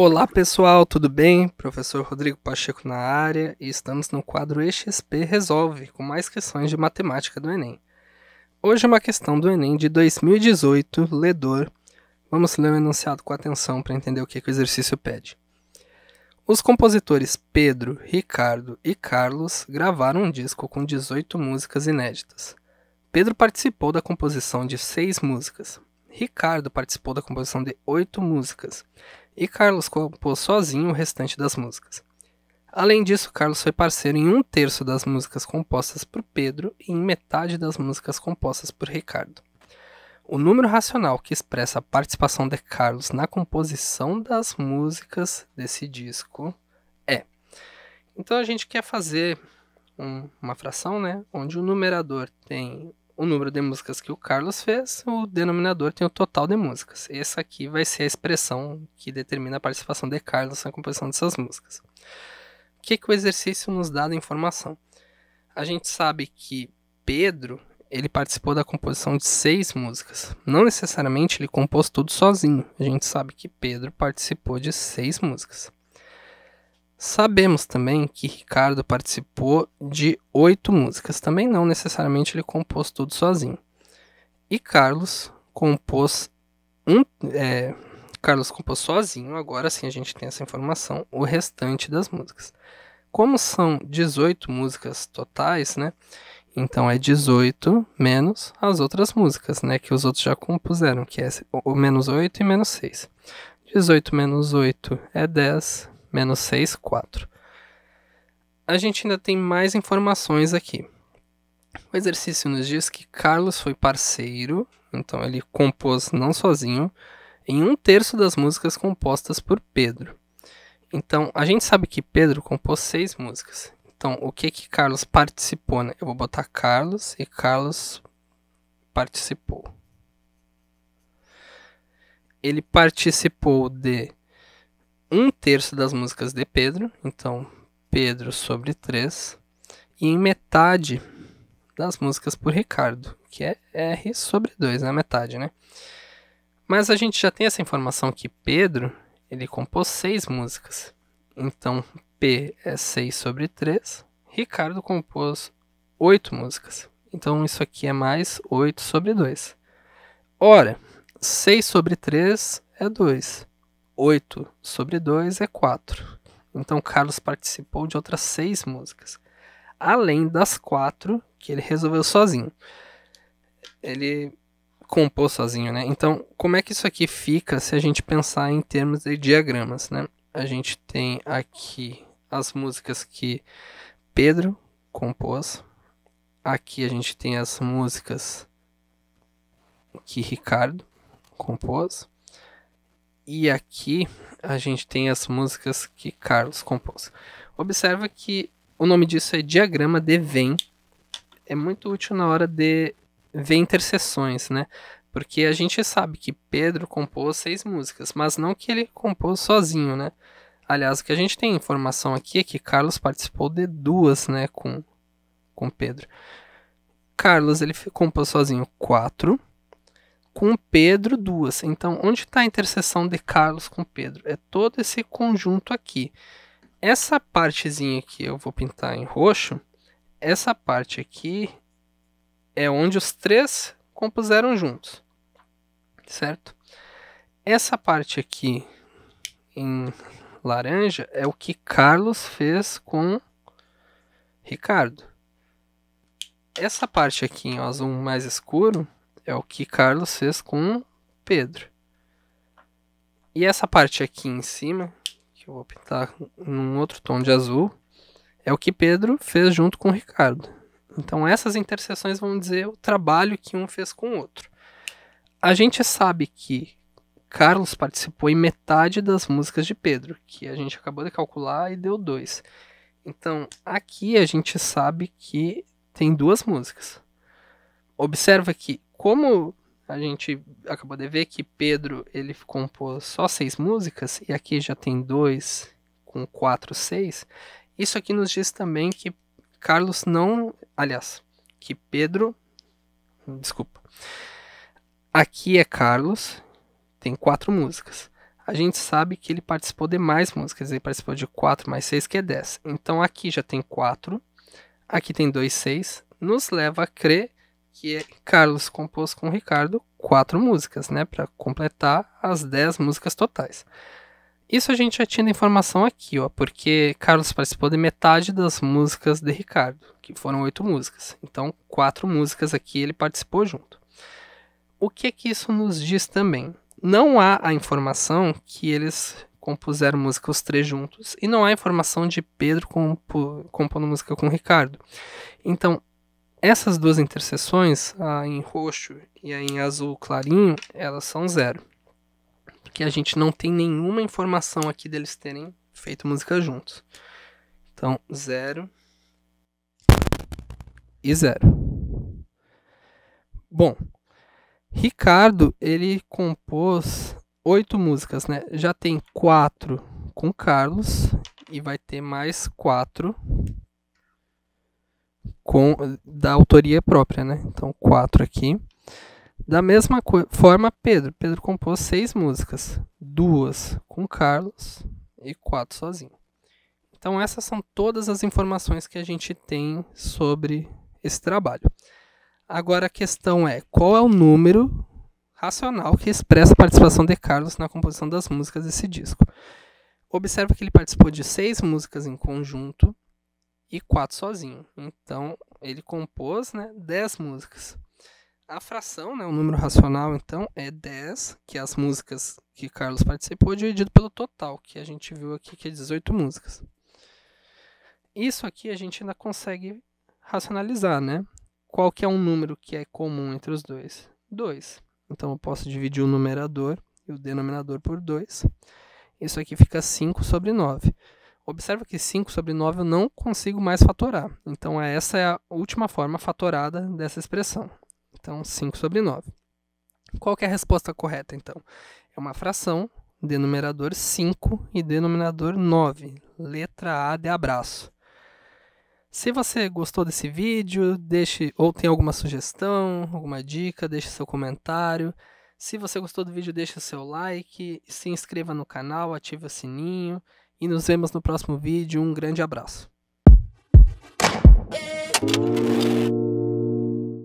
Olá pessoal, tudo bem? Professor Rodrigo Pacheco na área e estamos no quadro EXP Resolve com mais questões de matemática do Enem. Hoje é uma questão do Enem de 2018, ledor. Vamos ler o enunciado com atenção para entender o que, que o exercício pede. Os compositores Pedro, Ricardo e Carlos gravaram um disco com 18 músicas inéditas. Pedro participou da composição de seis músicas. Ricardo participou da composição de oito músicas e Carlos compôs sozinho o restante das músicas. Além disso, Carlos foi parceiro em um terço das músicas compostas por Pedro e em metade das músicas compostas por Ricardo. O número racional que expressa a participação de Carlos na composição das músicas desse disco é. Então a gente quer fazer um, uma fração, né? Onde o numerador tem o número de músicas que o Carlos fez, o denominador tem o total de músicas. Essa aqui vai ser a expressão que determina a participação de Carlos na composição dessas músicas. O que, que o exercício nos dá de informação? A gente sabe que Pedro ele participou da composição de seis músicas. Não necessariamente ele compôs tudo sozinho. A gente sabe que Pedro participou de seis músicas. Sabemos também que Ricardo participou de oito músicas, também não necessariamente ele compôs tudo sozinho. E Carlos compôs um, é, Carlos compôs sozinho, agora sim a gente tem essa informação, o restante das músicas. Como são 18 músicas totais, né? Então é 18 menos as outras músicas, né? Que os outros já compuseram, que é o menos 8 e menos 6. 18 menos 8 é 10, menos 6, 4. A gente ainda tem mais informações aqui. O exercício nos diz que Carlos foi parceiro, então ele compôs não sozinho, em um terço das músicas compostas por Pedro. Então, a gente sabe que Pedro compôs seis músicas. Então, o que que Carlos participou? Né? Eu vou botar Carlos e Carlos participou. Ele participou de um terço das músicas de Pedro, então Pedro sobre 3, e em metade das músicas por Ricardo, que é R sobre 2, na né? metade, né? Mas a gente já tem essa informação que Pedro, ele compôs seis músicas. Então, P é 6 sobre 3, Ricardo compôs oito músicas. Então, isso aqui é mais 8 sobre 2. Ora, 6 sobre 3 é 2. 8 sobre 2 é 4. Então Carlos participou de outras seis músicas, além das quatro que ele resolveu sozinho. Ele compôs sozinho, né? Então, como é que isso aqui fica se a gente pensar em termos de diagramas, né? A gente tem aqui as músicas que Pedro compôs. Aqui a gente tem as músicas que Ricardo compôs. E aqui a gente tem as músicas que Carlos compôs. Observa que o nome disso é diagrama de Venn. É muito útil na hora de ver interseções, né? Porque a gente sabe que Pedro compôs seis músicas, mas não que ele compôs sozinho, né? Aliás, o que a gente tem informação aqui é que Carlos participou de duas, né, com, com Pedro. Carlos ele compôs sozinho quatro, com Pedro duas. Então, onde está a interseção de Carlos com Pedro? É todo esse conjunto aqui. Essa partezinha aqui eu vou pintar em roxo. Essa parte aqui é onde os três compuseram juntos, certo? Essa parte aqui em laranja é o que Carlos fez com Ricardo. Essa parte aqui em azul mais escuro é o que Carlos fez com Pedro. E essa parte aqui em cima, que eu vou pintar num outro tom de azul, é o que Pedro fez junto com Ricardo. Então essas interseções vão dizer o trabalho que um fez com o outro. A gente sabe que Carlos participou em metade das músicas de Pedro, que a gente acabou de calcular e deu dois. Então, aqui a gente sabe que tem duas músicas observa que, como a gente acabou de ver que Pedro ele compôs só seis músicas, e aqui já tem dois com quatro, seis, isso aqui nos diz também que Carlos não. Aliás, que Pedro. Desculpa. Aqui é Carlos, tem quatro músicas. A gente sabe que ele participou de mais músicas, ele participou de quatro mais seis que é dez Então aqui já tem quatro aqui tem dois seis nos leva a crer que é Carlos compôs com Ricardo quatro músicas, né, para completar as dez músicas totais. Isso a gente já tinha informação aqui, ó, porque Carlos participou de metade das músicas de Ricardo, que foram oito músicas. Então, quatro músicas aqui ele participou junto. O que é que isso nos diz também? Não há a informação que eles compuseram música os três juntos, e não há informação de Pedro compo compondo música com Ricardo. Então, essas duas interseções, a em roxo e a em azul clarinho, elas são zero. Porque a gente não tem nenhuma informação aqui deles terem feito música juntos. Então, zero e zero. Bom, Ricardo, ele compôs oito músicas, né? Já tem quatro com Carlos e vai ter mais quatro com da autoria própria, né? Então, quatro aqui. Da mesma forma, Pedro. Pedro compôs seis músicas, duas com Carlos e quatro sozinho. Então, essas são todas as informações que a gente tem sobre esse trabalho. Agora, a questão é qual é o número racional que expressa a participação de Carlos na composição das músicas desse disco. Observa que ele participou de seis músicas em conjunto e quatro sozinho. Então ele compôs né, 10 músicas. A fração, né, o número racional, então, é 10, que é as músicas que Carlos participou, dividido pelo total, que a gente viu aqui que é 18 músicas. Isso aqui a gente ainda consegue racionalizar, né? Qual que é um número que é comum entre os dois? 2. Então eu posso dividir o numerador e o denominador por 2. Isso aqui fica 5 sobre 9. Observa que 5 sobre 9 eu não consigo mais fatorar. Então, é, essa é a última forma fatorada dessa expressão. Então, 5 sobre 9. Qual é a resposta correta, então? É uma fração, denominador 5 e denominador 9. Letra A de abraço. Se você gostou desse vídeo, deixe ou tem alguma sugestão, alguma dica, deixe seu comentário. Se você gostou do vídeo, deixe o seu like, se inscreva no canal, ative o sininho e nos vemos no próximo vídeo. Um grande abraço.